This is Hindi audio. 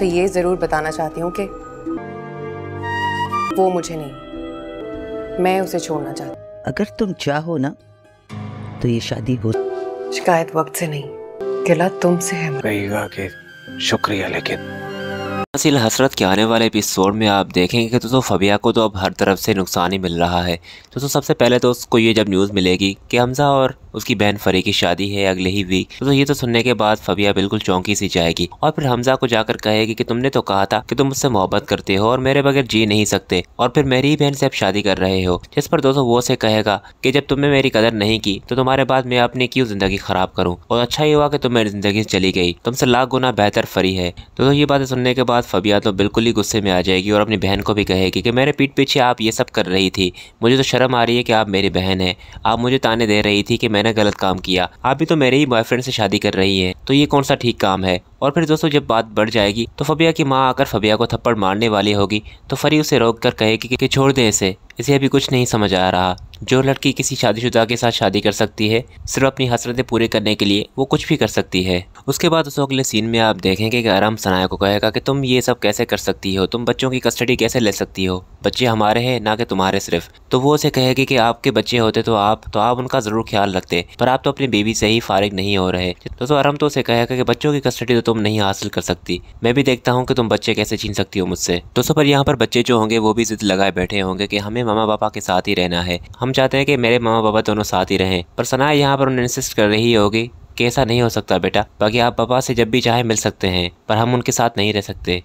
आपसे ये ज़रूर बताना चाहती हूँ कि वो मुझे नहीं मैं उसे छोड़ना चाहती अगर तुम चाहो ना तो ये शादी हो शिकायत वक्त से नहीं गिला तुमसे है कहिएगा कि शुक्रिया लेकिन नासिल हसरत के आने वाले एपिसोड में आप देखेंगे कि दोस्तों फबिया को तो अब हर तरफ से नुकसान ही मिल रहा है दोस्तों सबसे पहले तो उसको ये जब न्यूज़ मिलेगी कि हमजा और उसकी बहन फरी की शादी है अगले ही वीक तो ये तो सुनने के बाद फबिया बिल्कुल चौंकी सी जाएगी और फिर हमजा को जाकर कहेगी कि तुमने तो कहा था कि तुम मुझसे मोहब्बत करते हो और मेरे बगैर जी नहीं सकते और फिर मेरी ही बहन से अब शादी कर रहे हो जिस पर दोस्तों वो से कहेगा कि जब तुमने मेरी कदर नहीं की तो तुम्हारे बाद मैं अपनी क्यों जिंदगी खराब करूँ और अच्छा ये हुआ कि तुम मेरी जिंदगी चली गई तुमसे लाख गुना बेहतर फरी है दोस्तों ये बातें सुनने के बाद बाद फबिया तो बिल्कुल ही गुस्से में आ जाएगी और अपनी बहन को भी कहेगी कि मेरे पीठ पीछे आप ये सब कर रही थी मुझे तो शर्म आ रही है कि आप मेरी बहन है आप मुझे ताने दे रही थी कि मैंने गलत काम किया आप भी तो मेरे ही बॉयफ्रेंड से शादी कर रही है तो ये कौन सा ठीक काम है और फिर दोस्तों जब बात बढ़ जाएगी तो फबिया की माँ आकर फबिया को थप्पड़ मारने वाली होगी तो फरी उसे रोक कर कहेगी कि छोड़ दें इसे इसे अभी कुछ नहीं समझ आ रहा जो लड़की किसी शादीशुदा के साथ शादी कर सकती है सिर्फ अपनी हसरतें पूरी करने के लिए वो कुछ भी कर सकती है उसके बाद उस अगले सीन में आप देखेंगे कि आराम सनाया को कहेगा कि तुम ये सब कैसे कर सकती हो तुम बच्चों की कस्टडी कैसे ले सकती हो बच्चे हमारे हैं ना कि तुम्हारे सिर्फ तो वो उसे कहेगी कि आपके बच्चे होते तो आप तो आप उनका ज़रूर ख्याल रखते पर आप तो अपनी बेबी से ही फारिग नहीं हो रहे तो, तो आराम तो उसे कहेगा कि बच्चों की कस्टडी तो तुम नहीं हासिल कर सकती मैं भी देखता हूँ कि तुम बच्चे कैसे छीन सकती हो मुझसे दोस्तों पर यहाँ पर बच्चे जो होंगे वो भी जिद लगाए बैठे होंगे कि हमें मामा पापा के साथ ही रहना है हम चाहते हैं कि मेरे मामा पापा दोनों साथ ही रहें पर सना यहाँ पर उन्हें इंसिस्ट कर रही होगी कि ऐसा नहीं हो सकता बेटा बाकी आप पापा से जब भी चाहे मिल सकते हैं पर हम उनके साथ नहीं रह सकते